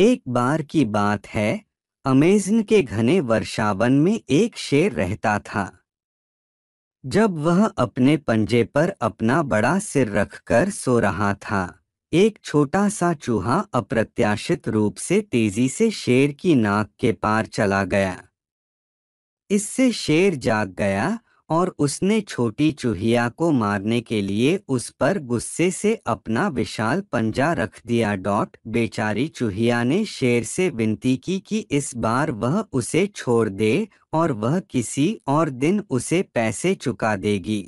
एक बार की बात है अमेजन के घने वर्षावन में एक शेर रहता था जब वह अपने पंजे पर अपना बड़ा सिर रखकर सो रहा था एक छोटा सा चूहा अप्रत्याशित रूप से तेजी से शेर की नाक के पार चला गया इससे शेर जाग गया और उसने छोटी चूहिया को मारने के लिए उस पर गुस्से से अपना विशाल पंजा रख दिया डॉट बेचारी चूहिया ने शेर से विनती की कि इस बार वह उसे छोड़ दे और वह किसी और दिन उसे पैसे चुका देगी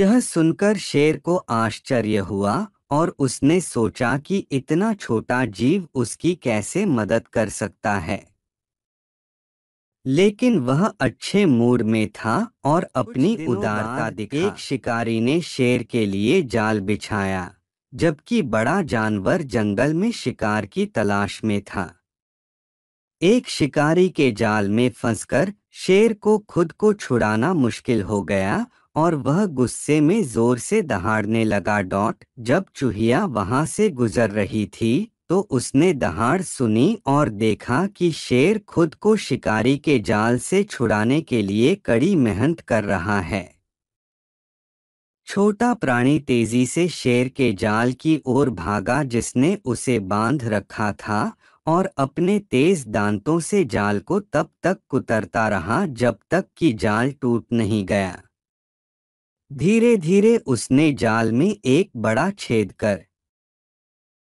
यह सुनकर शेर को आश्चर्य हुआ और उसने सोचा कि इतना छोटा जीव उसकी कैसे मदद कर सकता है लेकिन वह अच्छे मूड में था और अपनी उदारता दिखा एक शिकारी ने शेर के लिए जाल बिछाया जबकि बड़ा जानवर जंगल में शिकार की तलाश में था एक शिकारी के जाल में फंसकर शेर को खुद को छुड़ाना मुश्किल हो गया और वह गुस्से में जोर से दहाड़ने लगा डॉट जब चूहिया वहां से गुजर रही थी तो उसने दहाड़ सुनी और देखा कि शेर खुद को शिकारी के जाल से छुड़ाने के लिए कड़ी मेहनत कर रहा है छोटा प्राणी तेजी से शेर के जाल की ओर भागा जिसने उसे बांध रखा था और अपने तेज दांतों से जाल को तब तक कुतरता रहा जब तक कि जाल टूट नहीं गया धीरे धीरे उसने जाल में एक बड़ा छेद कर